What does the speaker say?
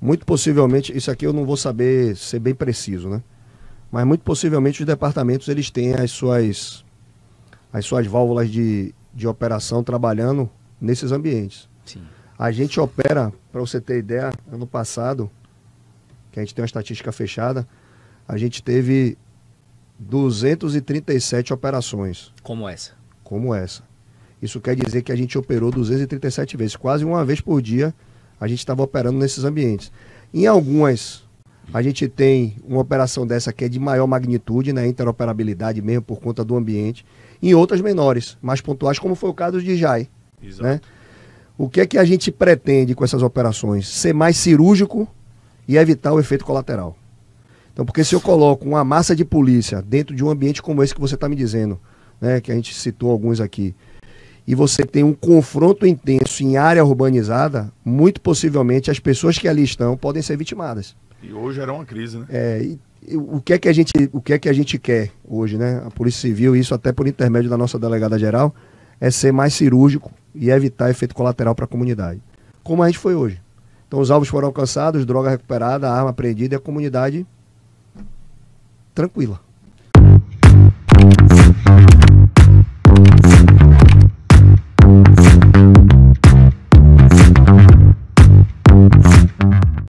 Muito possivelmente, isso aqui eu não vou saber ser bem preciso, né? Mas muito possivelmente os departamentos eles têm as suas as suas válvulas de, de operação trabalhando nesses ambientes. Sim. A gente opera, para você ter ideia, ano passado, que a gente tem uma estatística fechada, a gente teve 237 operações. Como essa? Como essa. Isso quer dizer que a gente operou 237 vezes, quase uma vez por dia a gente estava operando nesses ambientes. Em algumas, a gente tem uma operação dessa que é de maior magnitude, né, interoperabilidade mesmo por conta do ambiente, em outras menores, mais pontuais, como foi o caso de Jai. Exato. Né? O que é que a gente pretende com essas operações? Ser mais cirúrgico e evitar o efeito colateral. Então, porque se eu coloco uma massa de polícia dentro de um ambiente como esse que você está me dizendo, né, que a gente citou alguns aqui, e você tem um confronto intenso em área urbanizada, muito possivelmente as pessoas que ali estão podem ser vitimadas. E hoje era uma crise, né? É, e, e, o que é que a gente, o que é que a gente quer hoje, né? A Polícia Civil, isso até por intermédio da nossa delegada geral, é ser mais cirúrgico e evitar efeito colateral para a comunidade. Como a gente foi hoje. Então os alvos foram alcançados, droga recuperada, arma apreendida e a comunidade tranquila.